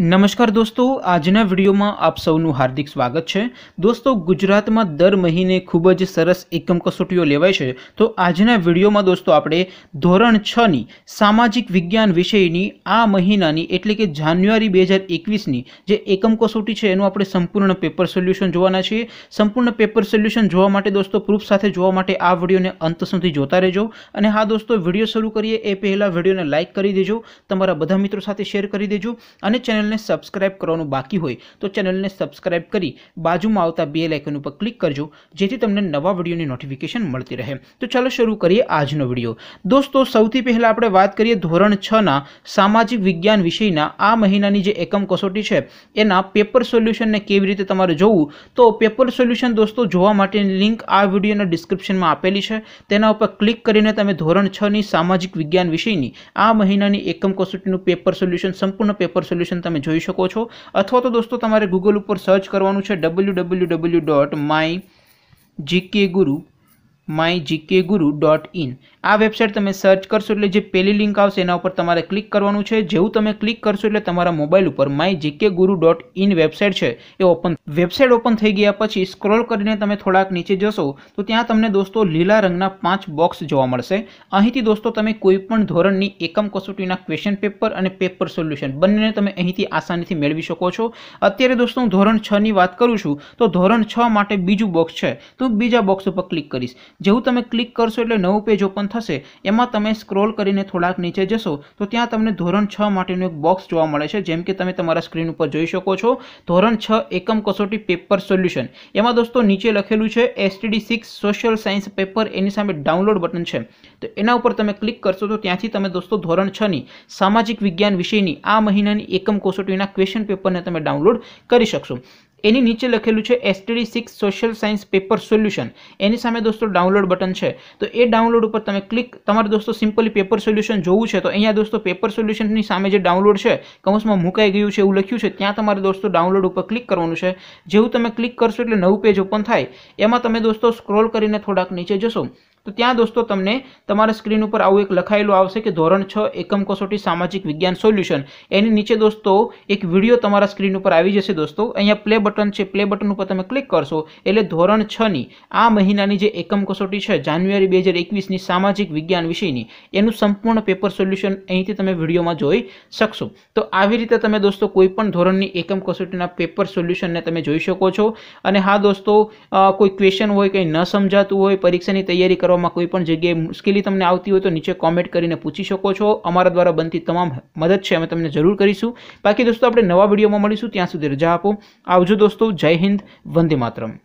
નમસ્કાર દોસ્તો આજના વિડીયોમાં આપ સૌનું હાર્દિક સ્વાગત છે દોસ્તો ગુજરાતમાં દર મહિને ખૂબ જ સરસ એકમ કસોટીઓ લેવાય છે તો આજના વિડીયોમાં દોસ્તો આપણે ધોરણ છની સામાજિક વિજ્ઞાન વિષયની આ મહિનાની એટલે કે જાન્યુઆરી બે હજાર એકવીસની જે એકમ કસોટી છે એનું આપણે સંપૂર્ણ પેપર સોલ્યુશન જોવાના છીએ સંપૂર્ણ પેપર સોલ્યુશન જોવા માટે દોસ્તો પ્રૂફ સાથે જોવા માટે આ વિડીયોને અંત સુધી જોતા રહેજો અને હા દોસ્તો વિડીયો શરૂ કરીએ એ પહેલાં વિડીયોને લાઇક કરી દેજો તમારા બધા મિત્રો સાથે શેર કરી દેજો અને ચેનલ ચેનલને સબસ્ક્રાઇબ કરવાનું બાકી હોય તો ચેનલને સબસ્ક્રાઇબ કરી બાજુમાં આવતા બે લાઇકન ઉપર ક્લિક કરજો જેથી તમને નવા વિડીયોની નોટિફિકેશન મળતી રહે તો ચાલો શરૂ કરીએ આજનો વિડીયો દોસ્તો સૌથી પહેલાં આપણે વાત કરીએ ધોરણ છના સામાજિક વિજ્ઞાન વિષયના આ મહિનાની જે એકમ કસોટી છે એના પેપર સોલ્યુશનને કેવી રીતે તમારે જોવું તો પેપર સોલ્યુશન દોસ્તો જોવા માટેની લિંક આ વિડીયોના ડિસ્ક્રિપ્શનમાં આપેલી છે તેના ઉપર ક્લિક કરીને તમે ધોરણ છની સામાજિક વિજ્ઞાન વિષયની આ મહિનાની એકમ કસોટીનું પેપર સોલ્યુશન સંપૂર્ણ પેપર સોલ્યુશન તમે તમે જોઈ શકો છો અથવા તો દોસ્તો તમારે ગૂગલ ઉપર સર્ચ કરવાનું છે W W W dot my GK guru my GK guru dot in આ વેબસાઇટ તમે સર્ચ કરશો એટલે જે પહેલી લિંક આવશે એના ઉપર તમારે ક્લિક કરવાનું છે જેવું તમે ક્લિક કરશો એટલે તમારા મોબાઈલ ઉપર my GK guru dot in website છે એ ઓપન વેબસાઇટ ઓપન થઈ ગયા પછી સ્ક્રોલ કરીને તમે થોડાક નીચે જશો તો ત્યાં તમને દોસ્તો લીલા રંગના પાંચ બોક્સ જોવા મળશે અહીંથી દોસ્તો તમે કોઈપણ ધોરણની એકમ કસોટીના ક્વેશ્ચન પેપર અને પેપર સોલ્યુશન બંનેને તમે અહીંથી આસાનીથી મેળવી શકો છો અત્યારે દોસ્તો હું ધોરણ છની વાત કરું છું તો ધોરણ છ માટે બીજું બોક્સ છે તો બીજા બોક્સ ઉપર ક્લિક કરીશ જેવું તમે ક્લિક કરશો એટલે નવું પેજ ઓપન થશે એમાં તમે સ્ક્રોલ કરીને થોડાક નીચે જશો તો ત્યાં તમને ધોરણ છ માટેનું એક બોક્સ જોવા મળે છે જેમ કે તમે તમારા સ્ક્રીન ઉપર જોઈ શકો છો ધોરણ છ એકમ કસોટી પેપર સોલ્યુશન એમાં દોસ્તો નીચે લખેલું છે STD six social science paper એની સામે ડાઉનલોડ બટન છે તો એના ઉપર તમે ક્લિક કરશો તો ત્યાંથી તમે દોસ્તો ધોરણ છની સામાજિક વિજ્ઞાન વિષયની આ મહિનાની એકમ કસોટીના ક્વેશ્ચન પેપરને તમે ડાઉનલોડ કરી શકશો એની નીચે લખેલું છે STD six social science paper solution એની સામે દોસ્તો ડાઉનલોડ બટન છે તો એ ડાઉનલોડ ઉપર તમે ક્લિક તમારે દોસ્તો સિમ્પલી પેપર સોલ્યુશન જોવું છે તો અહીંયા દોસ્તો પેપર સોલ્યુશનની સામે જે ડાઉનલોડ છે કૌંસમાં મુકાઈ ગયું છે એવું લખ્યું છે ત્યાં તમારે દોસ્તો ડાઉનલોડ ઉપર ક્લિક કરવાનું છે જેવું તમે ક્લિક કરશો એટલે નવું પેજ ઓપન થાય એમાં તમે દોસ્તો સ્ક્રોલ કરીને થોડાક નીચે જશો તો ત્યાં દોસ્તો તમને તમારા સ્ક્રીન ઉપર આવું એક લખાયેલું આવશે કે ધોરણ છ એકમ કસોટી સામાજિક વિજ્ઞાન સોલ્યુશન એની નીચે દોસ્તો એક વિડીયો તમારા સ્ક્રીન ઉપર આવી જશે દોસ્તો અહીંયા પ્લે બટન છે પ્લે બટન ઉપર તમે ક્લિક કરશો એટલે ધોરણ છની આ મહિનાની જે એકમ કસોટી છે જાન્યુઆરી બે હજાર એકવીસની સામાજિક વિજ્ઞાન વિષયની એનું સંપૂર્ણ પેપર સોલ્યુશન અહીંથી તમે વિડીયોમાં જોઈ શકશો તો આવી રીતે તમે દોસ્તો કોઈપણ ધોરણની એકમ કસોટીના પેપર સોલ્યુશનને તમે જોઈ શકો છો અને હા દોસ્તો કોઈ ક્વેશ્ચન હોય કંઈ ન સમજાતું હોય પરીક્ષાની તૈયારી કરવા કરવામાં કોઈ પણ જગ્યાએ મુશ્કેલી તમને આવતી હોય તો નીચે કોમેન્ટ કરીને પૂછી શકો છો અમારા દ્વારા બનતી તમામ મદદ છે અમે તમને જરૂર કરીશું બાકી દોસ્તો આપણે નવા વિડીયોમાં મળીશું ત્યાં સુધી રજા આપો આવજો દોસ્તો જય હિન્દ વંદે માતરમ